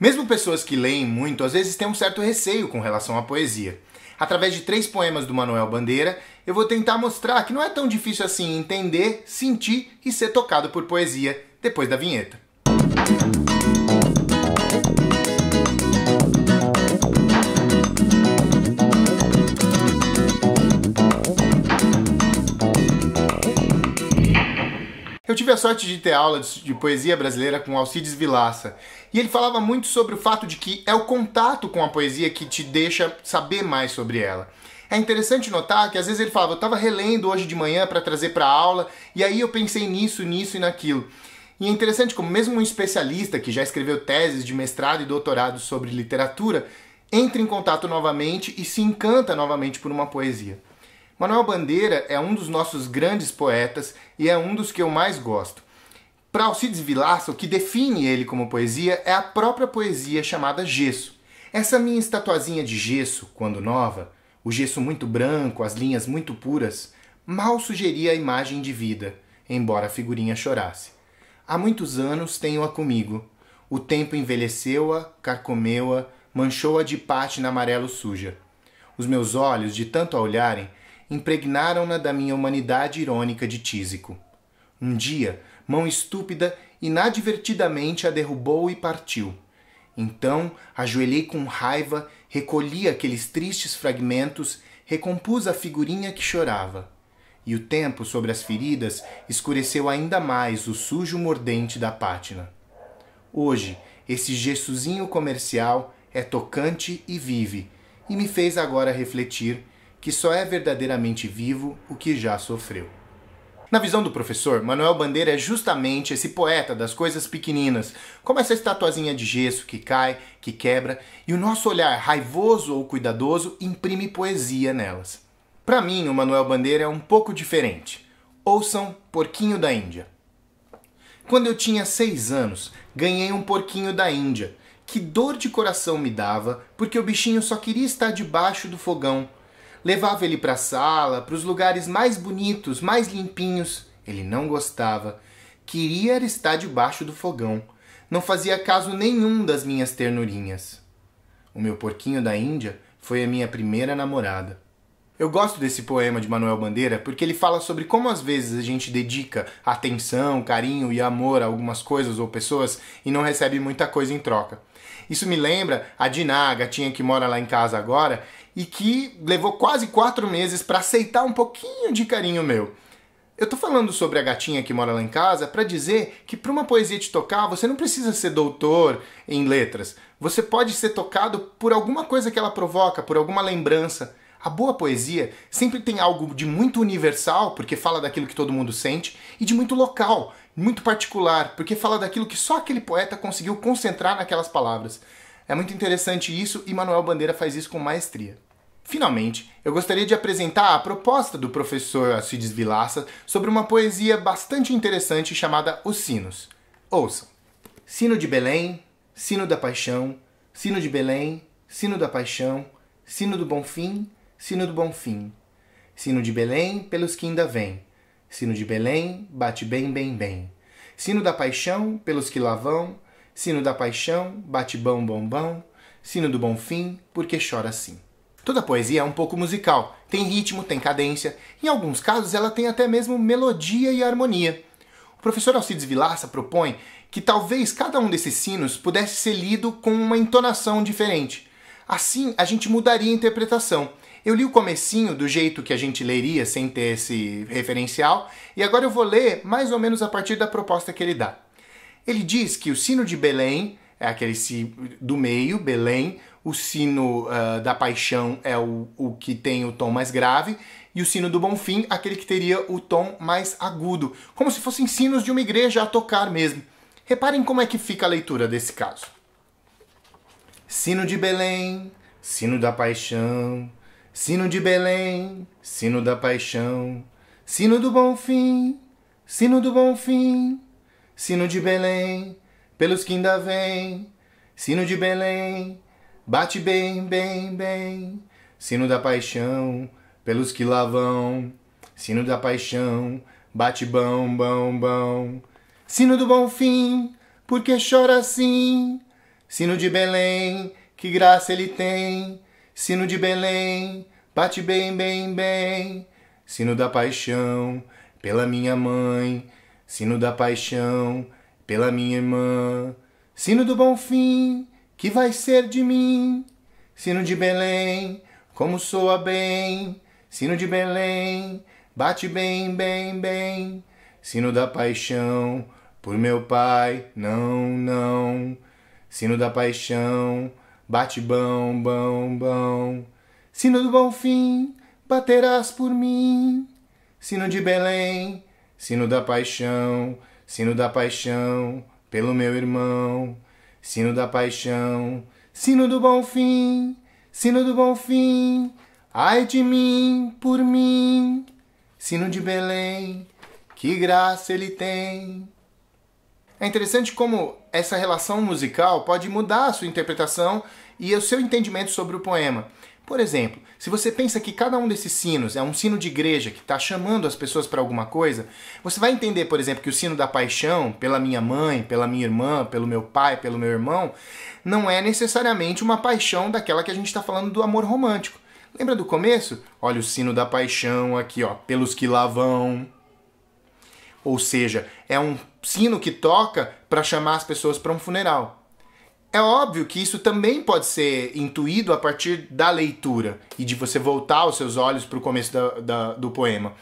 Mesmo pessoas que leem muito, às vezes têm um certo receio com relação à poesia. Através de três poemas do Manuel Bandeira, eu vou tentar mostrar que não é tão difícil assim entender, sentir e ser tocado por poesia depois da vinheta. tive a sorte de ter aula de, de poesia brasileira com Alcides Vilaça. E ele falava muito sobre o fato de que é o contato com a poesia que te deixa saber mais sobre ela. É interessante notar que às vezes ele falava, eu estava relendo hoje de manhã para trazer para aula, e aí eu pensei nisso, nisso e naquilo. E é interessante como mesmo um especialista que já escreveu teses de mestrado e doutorado sobre literatura entra em contato novamente e se encanta novamente por uma poesia. Manuel Bandeira é um dos nossos grandes poetas e é um dos que eu mais gosto. Para Alcides Vilaça, o que define ele como poesia é a própria poesia chamada gesso. Essa minha estatuazinha de gesso, quando nova, o gesso muito branco, as linhas muito puras, mal sugeria a imagem de vida, embora a figurinha chorasse. Há muitos anos tenho-a comigo. O tempo envelheceu-a, carcomeu-a, manchou-a de pátina amarelo suja. Os meus olhos, de tanto a olharem, impregnaram-na da minha humanidade irônica de tísico. Um dia, mão estúpida inadvertidamente a derrubou e partiu. Então, ajoelhei com raiva, recolhi aqueles tristes fragmentos, recompus a figurinha que chorava. E o tempo sobre as feridas escureceu ainda mais o sujo mordente da pátina. Hoje, esse gessuzinho comercial é tocante e vive, e me fez agora refletir que só é verdadeiramente vivo o que já sofreu. Na visão do professor, Manuel Bandeira é justamente esse poeta das coisas pequeninas, como essa estatuazinha de gesso que cai, que quebra, e o nosso olhar raivoso ou cuidadoso imprime poesia nelas. Para mim, o Manuel Bandeira é um pouco diferente. Ouçam Porquinho da Índia. Quando eu tinha seis anos, ganhei um porquinho da Índia. Que dor de coração me dava, porque o bichinho só queria estar debaixo do fogão Levava ele para a sala, para os lugares mais bonitos, mais limpinhos. Ele não gostava. Queria estar debaixo do fogão. Não fazia caso nenhum das minhas ternurinhas. O meu porquinho da Índia foi a minha primeira namorada. Eu gosto desse poema de Manuel Bandeira porque ele fala sobre como às vezes a gente dedica atenção, carinho e amor a algumas coisas ou pessoas e não recebe muita coisa em troca. Isso me lembra a Diná, a gatinha que mora lá em casa agora e que levou quase quatro meses para aceitar um pouquinho de carinho meu. Eu tô falando sobre a gatinha que mora lá em casa para dizer que para uma poesia te tocar, você não precisa ser doutor em letras. Você pode ser tocado por alguma coisa que ela provoca, por alguma lembrança. A boa poesia sempre tem algo de muito universal, porque fala daquilo que todo mundo sente, e de muito local, muito particular, porque fala daquilo que só aquele poeta conseguiu concentrar naquelas palavras. É muito interessante isso e Manuel Bandeira faz isso com maestria. Finalmente, eu gostaria de apresentar a proposta do professor Alcides Vilaça sobre uma poesia bastante interessante chamada Os Sinos. Ouçam: Sino de Belém, Sino da Paixão, Sino de Belém, Sino da Paixão, Sino do Bom Fim, sino do Bonfim. Sino de Belém, pelos que ainda vêm. Sino de Belém, bate bem, bem, bem. Sino da paixão, pelos que lá vão. Sino da paixão, bate bom, bom, bom. Sino do Bonfim, porque chora assim. Toda poesia é um pouco musical, tem ritmo, tem cadência, em alguns casos ela tem até mesmo melodia e harmonia. O professor Alcides Vilaça propõe que talvez cada um desses sinos pudesse ser lido com uma entonação diferente. Assim, a gente mudaria a interpretação eu li o comecinho do jeito que a gente leria sem ter esse referencial, e agora eu vou ler mais ou menos a partir da proposta que ele dá. Ele diz que o sino de Belém é aquele do meio, Belém, o sino uh, da paixão é o, o que tem o tom mais grave, e o sino do Bonfim, aquele que teria o tom mais agudo, como se fossem sinos de uma igreja a tocar mesmo. Reparem como é que fica a leitura desse caso. Sino de Belém, sino da paixão, Sino de Belém, sino da paixão, sino do bom fim, sino do bom fim, sino de Belém, pelos que ainda vêm, sino de Belém, bate bem, bem, bem, sino da paixão, pelos que lá vão, sino da paixão, bate bom, bom, bom, sino do bom fim, porque chora assim, sino de Belém, que graça ele tem Sino de Belém, bate bem, bem, bem. Sino da paixão, pela minha mãe. Sino da paixão, pela minha irmã. Sino do bom fim, que vai ser de mim? Sino de Belém, como soa bem. Sino de Belém, bate bem, bem, bem. Sino da paixão, por meu pai, não, não. Sino da paixão, Bate bom, bom, bom, Sino do bom fim, baterás por mim. Sino de Belém, sino da paixão, sino da paixão, pelo meu irmão. Sino da paixão, sino do bom fim, sino do bom fim. Ai de mim, por mim. Sino de Belém, que graça ele tem. É interessante como essa relação musical pode mudar a sua interpretação e o seu entendimento sobre o poema. Por exemplo, se você pensa que cada um desses sinos é um sino de igreja que está chamando as pessoas para alguma coisa, você vai entender, por exemplo, que o sino da paixão, pela minha mãe, pela minha irmã, pelo meu pai, pelo meu irmão, não é necessariamente uma paixão daquela que a gente está falando do amor romântico. Lembra do começo? Olha o sino da paixão aqui, ó, pelos que lá vão, ou seja, é um sino que toca para chamar as pessoas para um funeral. É óbvio que isso também pode ser intuído a partir da leitura e de você voltar os seus olhos para o começo da, da, do poema.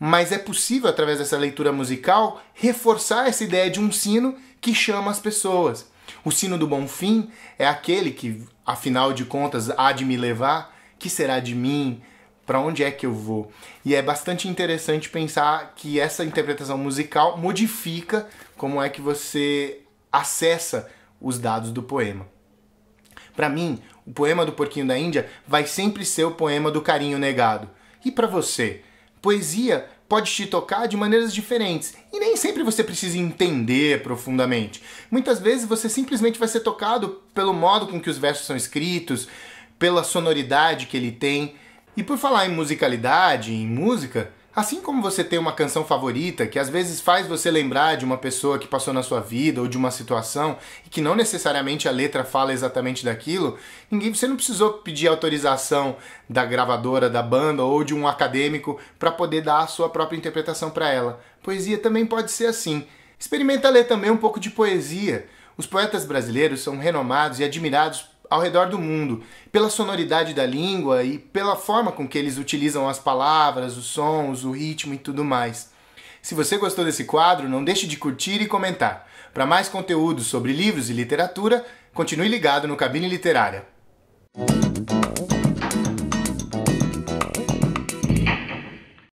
Mas é possível, através dessa leitura musical, reforçar essa ideia de um sino que chama as pessoas. O sino do bom fim é aquele que, afinal de contas, há de me levar, que será de mim, para onde é que eu vou. E é bastante interessante pensar que essa interpretação musical modifica como é que você acessa os dados do poema. Para mim, o poema do Porquinho da Índia vai sempre ser o poema do carinho negado. E para você, poesia pode te tocar de maneiras diferentes. E nem sempre você precisa entender profundamente. Muitas vezes você simplesmente vai ser tocado pelo modo com que os versos são escritos, pela sonoridade que ele tem. E por falar em musicalidade, em música, assim como você tem uma canção favorita que às vezes faz você lembrar de uma pessoa que passou na sua vida ou de uma situação e que não necessariamente a letra fala exatamente daquilo, ninguém você não precisou pedir autorização da gravadora, da banda ou de um acadêmico para poder dar a sua própria interpretação para ela. Poesia também pode ser assim. Experimenta ler também um pouco de poesia. Os poetas brasileiros são renomados e admirados ao redor do mundo, pela sonoridade da língua e pela forma com que eles utilizam as palavras, os sons, o ritmo e tudo mais. Se você gostou desse quadro, não deixe de curtir e comentar. Para mais conteúdo sobre livros e literatura, continue ligado no Cabine Literária.